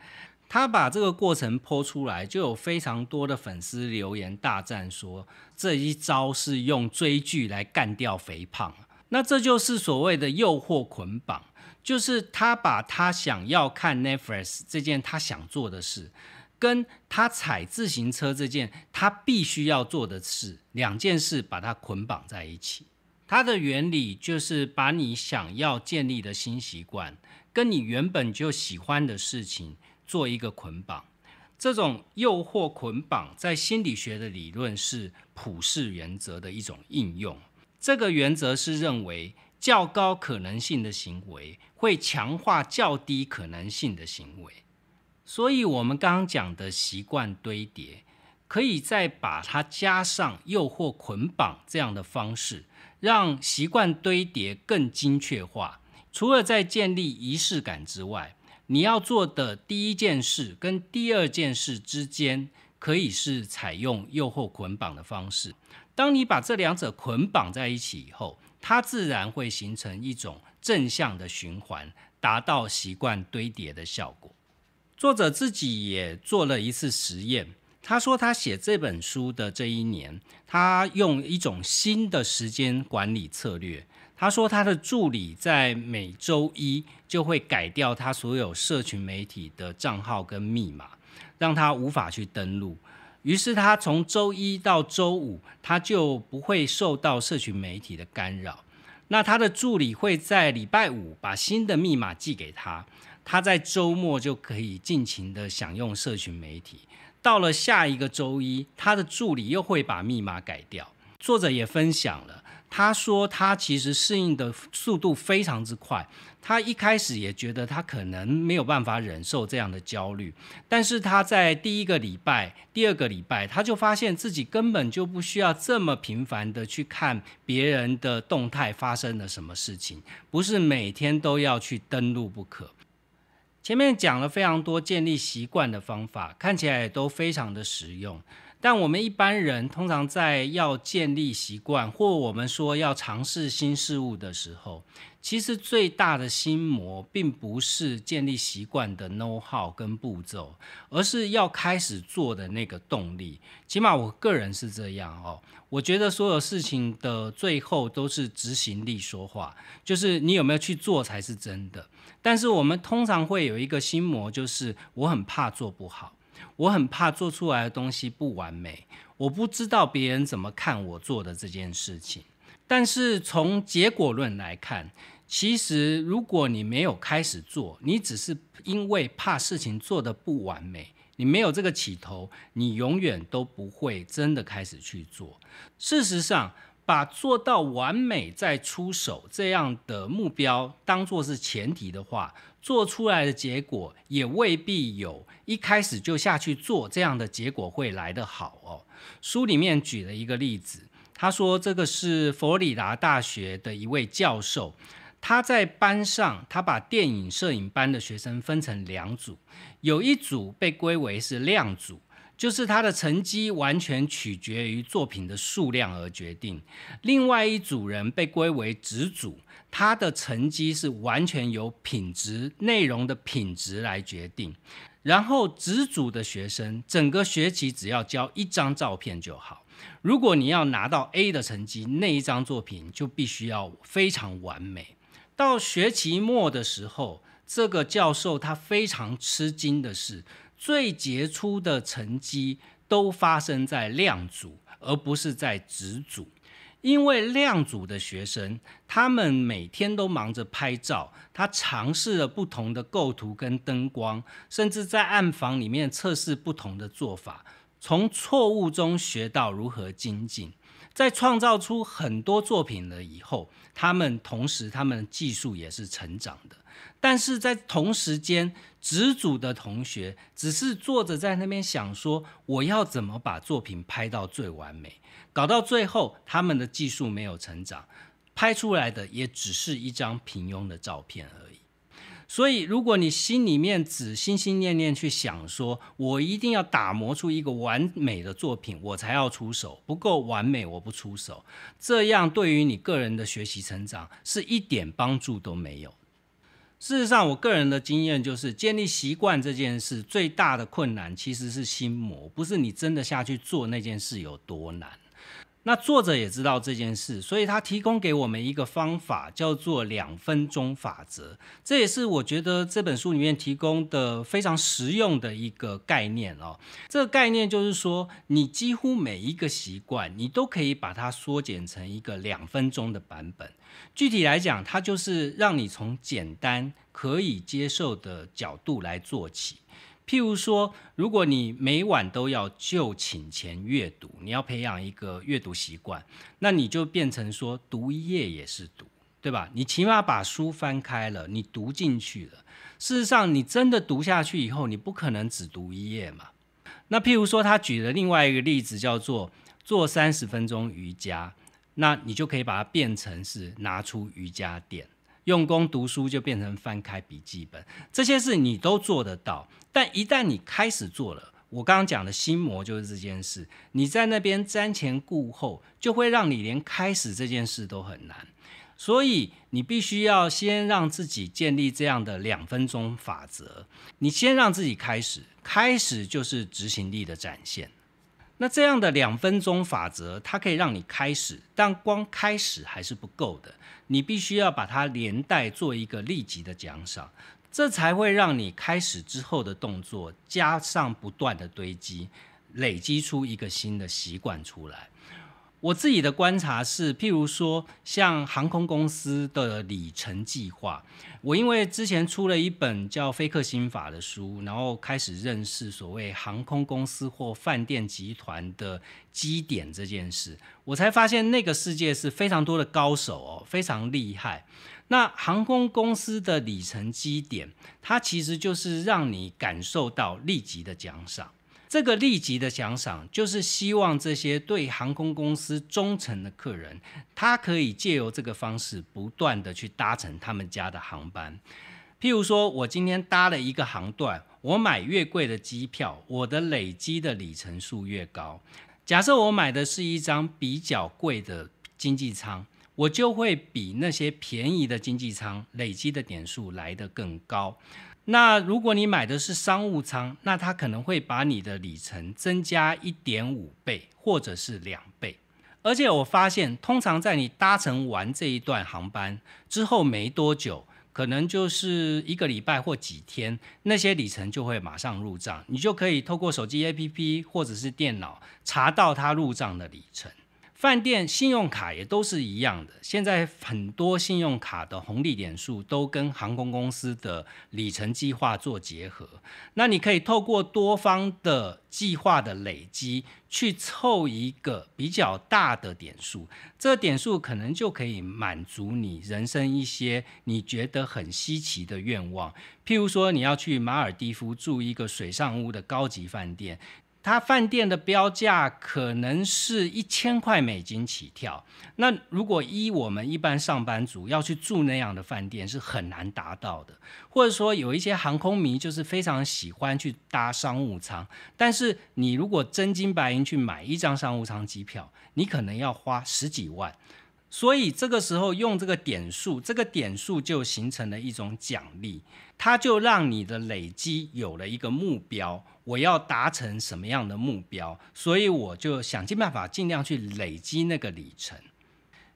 他把这个过程剖出来，就有非常多的粉丝留言大赞说：“这一招是用追剧来干掉肥胖。”那这就是所谓的诱惑捆绑，就是他把他想要看 Netflix 这件他想做的事。跟他踩自行车这件他必须要做的事，两件事把它捆绑在一起。它的原理就是把你想要建立的新习惯，跟你原本就喜欢的事情做一个捆绑。这种诱惑捆绑在心理学的理论是普世原则的一种应用。这个原则是认为较高可能性的行为会强化较低可能性的行为。所以，我们刚刚讲的习惯堆叠，可以再把它加上诱惑捆绑这样的方式，让习惯堆叠更精确化。除了在建立仪式感之外，你要做的第一件事跟第二件事之间，可以是采用诱惑捆绑的方式。当你把这两者捆绑在一起以后，它自然会形成一种正向的循环，达到习惯堆叠的效果。作者自己也做了一次实验。他说，他写这本书的这一年，他用一种新的时间管理策略。他说，他的助理在每周一就会改掉他所有社群媒体的账号跟密码，让他无法去登录。于是，他从周一到周五，他就不会受到社群媒体的干扰。那他的助理会在礼拜五把新的密码寄给他。他在周末就可以尽情地享用社群媒体，到了下一个周一，他的助理又会把密码改掉。作者也分享了，他说他其实适应的速度非常之快。他一开始也觉得他可能没有办法忍受这样的焦虑，但是他在第一个礼拜、第二个礼拜，他就发现自己根本就不需要这么频繁地去看别人的动态发生了什么事情，不是每天都要去登录不可。前面讲了非常多建立习惯的方法，看起来也都非常的实用。但我们一般人通常在要建立习惯，或我们说要尝试新事物的时候。其实最大的心魔，并不是建立习惯的 k no w how 跟步骤，而是要开始做的那个动力。起码我个人是这样哦。我觉得所有事情的最后都是执行力说话，就是你有没有去做才是真的。但是我们通常会有一个心魔，就是我很怕做不好，我很怕做出来的东西不完美，我不知道别人怎么看我做的这件事情。但是从结果论来看，其实，如果你没有开始做，你只是因为怕事情做得不完美，你没有这个起头，你永远都不会真的开始去做。事实上，把做到完美再出手这样的目标当做是前提的话，做出来的结果也未必有一开始就下去做这样的结果会来得好哦。书里面举了一个例子，他说这个是佛罗里达大学的一位教授。他在班上，他把电影摄影班的学生分成两组，有一组被归为是量组，就是他的成绩完全取决于作品的数量而决定；另外一组人被归为质组，他的成绩是完全由品质、内容的品质来决定。然后，子组的学生整个学期只要交一张照片就好。如果你要拿到 A 的成绩，那一张作品就必须要非常完美。到学期末的时候，这个教授他非常吃惊的是，最杰出的成绩都发生在亮组，而不是在直组。因为亮组的学生，他们每天都忙着拍照，他尝试了不同的构图跟灯光，甚至在暗房里面测试不同的做法，从错误中学到如何精进。在创造出很多作品了以后，他们同时他们的技术也是成长的，但是在同时间，执组的同学只是坐着在那边想说，我要怎么把作品拍到最完美，搞到最后，他们的技术没有成长，拍出来的也只是一张平庸的照片。所以，如果你心里面只心心念念去想，说我一定要打磨出一个完美的作品，我才要出手，不够完美我不出手，这样对于你个人的学习成长是一点帮助都没有。事实上，我个人的经验就是，建立习惯这件事最大的困难其实是心魔，不是你真的下去做那件事有多难。那作者也知道这件事，所以他提供给我们一个方法，叫做两分钟法则。这也是我觉得这本书里面提供的非常实用的一个概念哦。这个概念就是说，你几乎每一个习惯，你都可以把它缩减成一个两分钟的版本。具体来讲，它就是让你从简单可以接受的角度来做起。譬如说，如果你每晚都要就寝前阅读，你要培养一个阅读习惯，那你就变成说，读一页也是读，对吧？你起码把书翻开了，你读进去了。事实上，你真的读下去以后，你不可能只读一页嘛。那譬如说，他举的另外一个例子叫做做三十分钟瑜伽，那你就可以把它变成是拿出瑜伽垫。用功读书就变成翻开笔记本，这些事你都做得到。但一旦你开始做了，我刚刚讲的心魔就是这件事。你在那边瞻前顾后，就会让你连开始这件事都很难。所以你必须要先让自己建立这样的两分钟法则。你先让自己开始，开始就是执行力的展现。那这样的两分钟法则，它可以让你开始，但光开始还是不够的。你必须要把它连带做一个立即的奖赏，这才会让你开始之后的动作加上不断的堆积，累积出一个新的习惯出来。我自己的观察是，譬如说像航空公司的里程计划。我因为之前出了一本叫《飞客心法》的书，然后开始认识所谓航空公司或饭店集团的基点这件事，我才发现那个世界是非常多的高手哦，非常厉害。那航空公司的里程基点，它其实就是让你感受到立即的奖赏。这个立即的奖赏，就是希望这些对航空公司忠诚的客人，他可以借由这个方式，不断的去搭乘他们家的航班。譬如说，我今天搭了一个航段，我买越贵的机票，我的累积的里程数越高。假设我买的是一张比较贵的经济舱，我就会比那些便宜的经济舱累积的点数来得更高。那如果你买的是商务舱，那它可能会把你的里程增加一点五倍或者是两倍。而且我发现，通常在你搭乘完这一段航班之后没多久，可能就是一个礼拜或几天，那些里程就会马上入账，你就可以透过手机 APP 或者是电脑查到它入账的里程。饭店信用卡也都是一样的，现在很多信用卡的红利点数都跟航空公司的里程计划做结合。那你可以透过多方的计划的累积，去凑一个比较大的点数，这个点数可能就可以满足你人生一些你觉得很稀奇的愿望。譬如说，你要去马尔地夫住一个水上屋的高级饭店。他饭店的标价可能是一千块美金起跳，那如果依我们一般上班族要去住那样的饭店是很难达到的，或者说有一些航空迷就是非常喜欢去搭商务舱，但是你如果真金白银去买一张商务舱机票，你可能要花十几万。所以这个时候用这个点数，这个点数就形成了一种奖励，它就让你的累积有了一个目标，我要达成什么样的目标，所以我就想尽办法尽量去累积那个里程。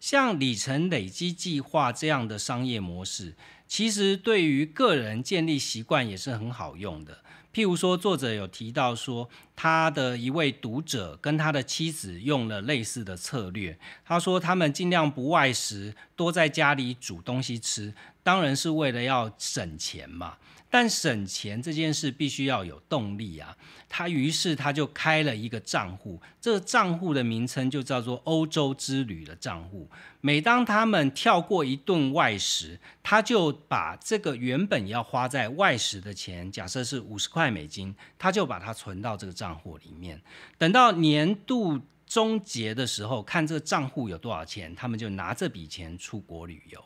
像里程累积计划这样的商业模式，其实对于个人建立习惯也是很好用的。譬如说，作者有提到说，他的一位读者跟他的妻子用了类似的策略。他说，他们尽量不外食，多在家里煮东西吃，当然是为了要省钱嘛。但省钱这件事必须要有动力啊！他于是他就开了一个账户，这个账户的名称就叫做“欧洲之旅”的账户。每当他们跳过一顿外食，他就把这个原本要花在外食的钱，假设是五十块美金，他就把它存到这个账户里面。等到年度终结的时候，看这个账户有多少钱，他们就拿这笔钱出国旅游。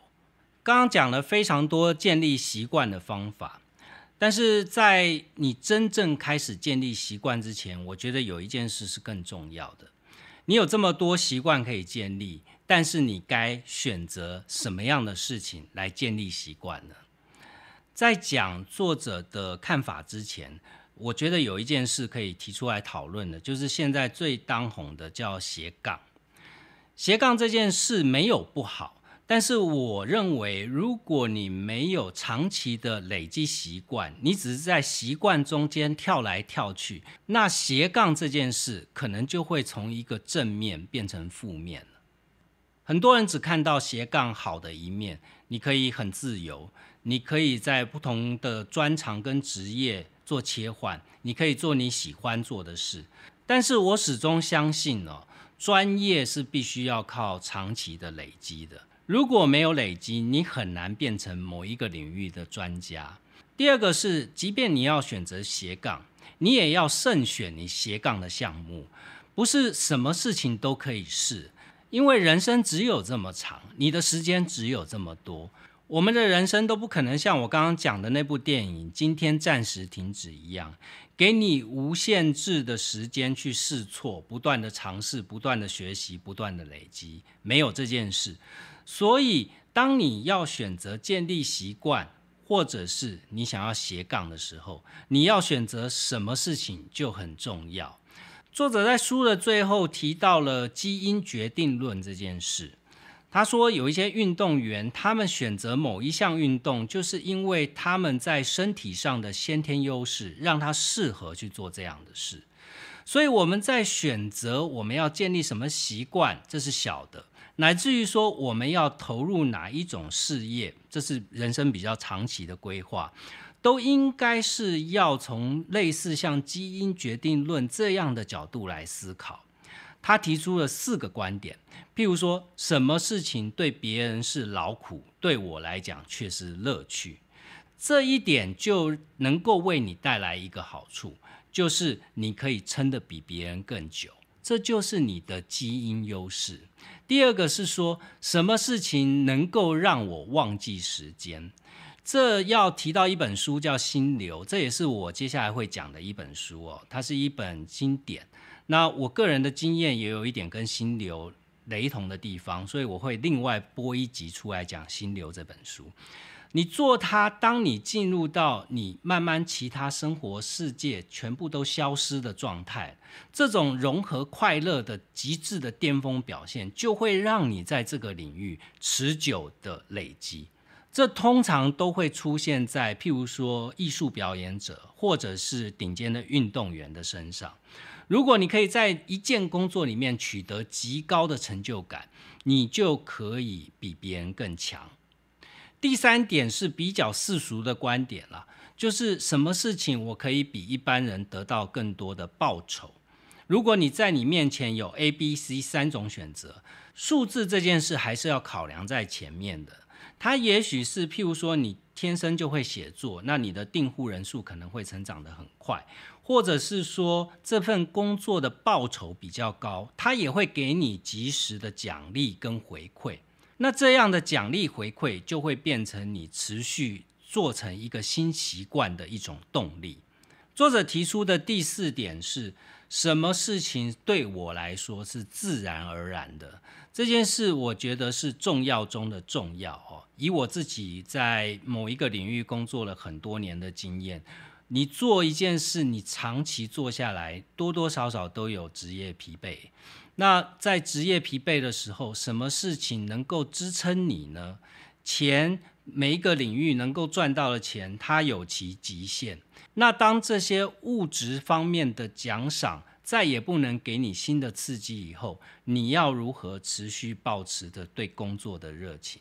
刚刚讲了非常多建立习惯的方法。但是在你真正开始建立习惯之前，我觉得有一件事是更重要的。你有这么多习惯可以建立，但是你该选择什么样的事情来建立习惯呢？在讲作者的看法之前，我觉得有一件事可以提出来讨论的，就是现在最当红的叫斜杠。斜杠这件事没有不好。但是我认为，如果你没有长期的累积习惯，你只是在习惯中间跳来跳去，那斜杠这件事可能就会从一个正面变成负面很多人只看到斜杠好的一面，你可以很自由，你可以在不同的专长跟职业做切换，你可以做你喜欢做的事。但是我始终相信哦，专业是必须要靠长期的累积的。如果没有累积，你很难变成某一个领域的专家。第二个是，即便你要选择斜杠，你也要慎选你斜杠的项目，不是什么事情都可以试，因为人生只有这么长，你的时间只有这么多。我们的人生都不可能像我刚刚讲的那部电影《今天暂时停止》一样。给你无限制的时间去试错，不断的尝试，不断的学习，不断的累积，没有这件事。所以，当你要选择建立习惯，或者是你想要斜杠的时候，你要选择什么事情就很重要。作者在书的最后提到了基因决定论这件事。他说，有一些运动员，他们选择某一项运动，就是因为他们在身体上的先天优势，让他适合去做这样的事。所以我们在选择我们要建立什么习惯，这是小的；乃至于说我们要投入哪一种事业，这是人生比较长期的规划，都应该是要从类似像基因决定论这样的角度来思考。他提出了四个观点，譬如说什么事情对别人是劳苦，对我来讲却是乐趣，这一点就能够为你带来一个好处，就是你可以撑得比别人更久，这就是你的基因优势。第二个是说什么事情能够让我忘记时间，这要提到一本书叫《心流》，这也是我接下来会讲的一本书哦，它是一本经典。那我个人的经验也有一点跟心流雷同的地方，所以我会另外播一集出来讲《心流》这本书。你做它，当你进入到你慢慢其他生活世界全部都消失的状态，这种融合快乐的极致的巅峰表现，就会让你在这个领域持久的累积。这通常都会出现在譬如说艺术表演者，或者是顶尖的运动员的身上。如果你可以在一件工作里面取得极高的成就感，你就可以比别人更强。第三点是比较世俗的观点了，就是什么事情我可以比一般人得到更多的报酬？如果你在你面前有 A、B、C 三种选择，数字这件事还是要考量在前面的。它也许是譬如说你天生就会写作，那你的订户人数可能会成长得很快。或者是说这份工作的报酬比较高，他也会给你及时的奖励跟回馈。那这样的奖励回馈就会变成你持续做成一个新习惯的一种动力。作者提出的第四点是什么事情对我来说是自然而然的？这件事我觉得是重要中的重要哦。以我自己在某一个领域工作了很多年的经验。你做一件事，你长期做下来，多多少少都有职业疲惫。那在职业疲惫的时候，什么事情能够支撑你呢？钱，每一个领域能够赚到的钱，它有其极限。那当这些物质方面的奖赏再也不能给你新的刺激以后，你要如何持续保持着对工作的热情？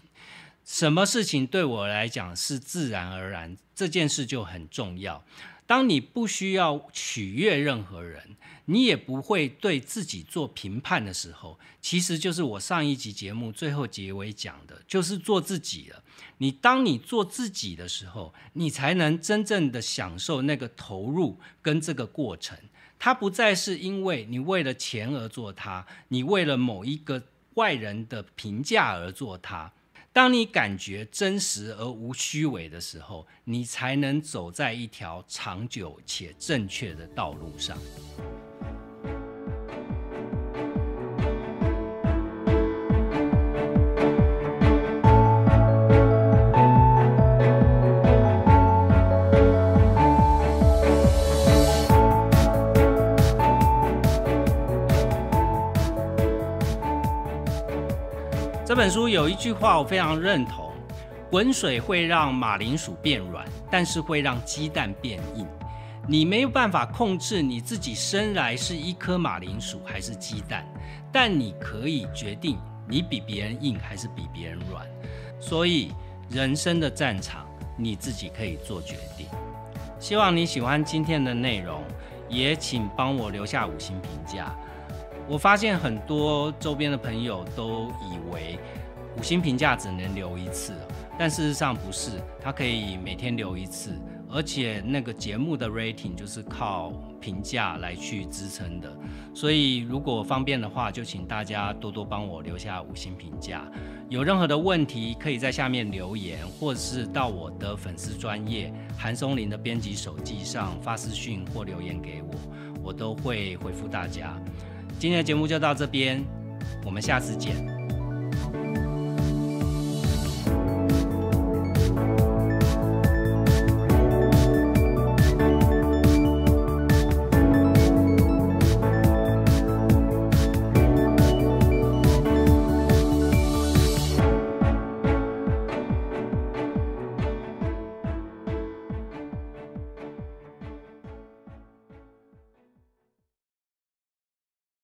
什么事情对我来讲是自然而然，这件事就很重要。当你不需要取悦任何人，你也不会对自己做评判的时候，其实就是我上一集节目最后结尾讲的，就是做自己了。你当你做自己的时候，你才能真正的享受那个投入跟这个过程。它不再是因为你为了钱而做它，你为了某一个外人的评价而做它。当你感觉真实而无虚伪的时候，你才能走在一条长久且正确的道路上。本书有一句话我非常认同：滚水会让马铃薯变软，但是会让鸡蛋变硬。你没有办法控制你自己生来是一颗马铃薯还是鸡蛋，但你可以决定你比别人硬还是比别人软。所以人生的战场你自己可以做决定。希望你喜欢今天的内容，也请帮我留下五星评价。我发现很多周边的朋友都以为五星评价只能留一次，但事实上不是，它可以每天留一次。而且那个节目的 rating 就是靠评价来去支撑的。所以如果方便的话，就请大家多多帮我留下五星评价。有任何的问题，可以在下面留言，或者是到我的粉丝专业韩松林的编辑手机上发私讯或留言给我，我都会回复大家。今天的节目就到这边，我们下次见。